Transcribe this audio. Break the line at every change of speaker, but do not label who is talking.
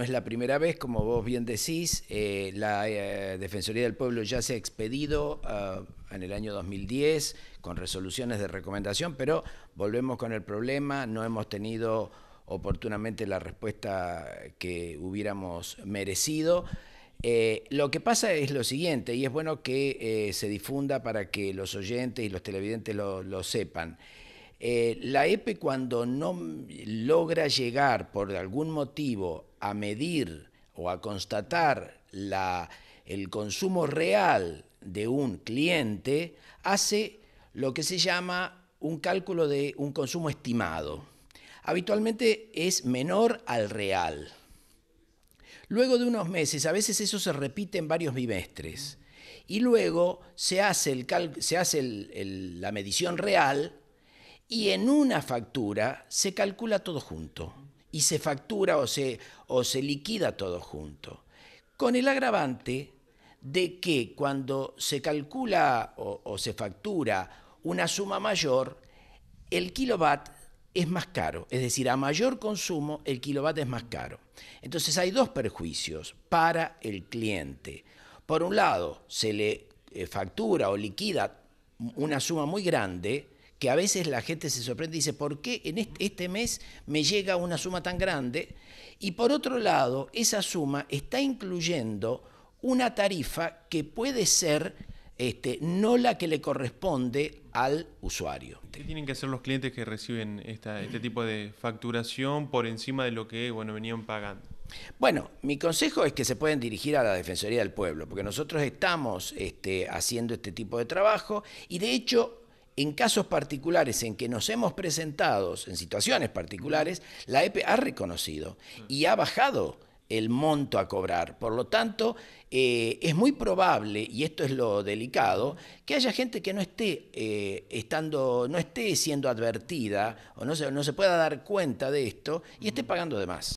no es la primera vez, como vos bien decís, eh, la eh, Defensoría del Pueblo ya se ha expedido ah, en el año 2010 con resoluciones de recomendación, pero volvemos con el problema, no hemos tenido oportunamente la respuesta que hubiéramos merecido. Eh, lo que pasa es lo siguiente, y es bueno que se difunda para que los oyentes y los televidentes lo, lo sepan. Eh, la EPE cuando no logra llegar por algún motivo a medir o a constatar el consumo real de un cliente, hace lo que se llama un cálculo de un consumo estimado. Habitualmente es menor al real. Luego de unos meses, a veces eso se repite en varios bimestres, y luego se hace, la medición real y en una factura se calcula todo junto y se factura o se, o se liquida todo junto, con el agravante de que cuando se calcula o, o se factura una suma mayor, el kilowatt es más caro, es decir, a mayor consumo el kilowatt es más caro. Entonces hay dos perjuicios para el cliente. Por un lado, se le eh, factura o liquida una suma muy grande que a veces la gente se sorprende y dice, ¿por qué en este mes me llega una suma tan grande? Y por otro lado, esa suma está incluyendo una tarifa que puede ser este, no la que le corresponde al usuario. ¿Qué tienen que hacer los clientes que reciben este tipo de facturación por encima de lo que bueno, venían pagando? Bueno, mi consejo es que se pueden dirigir a la Defensoría del Pueblo, porque nosotros estamos este, haciendo este tipo de trabajo y de hecho en casos particulares en que nos hemos presentado, en situaciones particulares, la EPE ha reconocido y ha bajado el monto a cobrar. Por lo tanto, eh, es muy probable, y esto es lo delicado, que haya gente que no esté, eh, estando, no esté siendo advertida o no se, no se pueda dar cuenta de esto y esté pagando de más.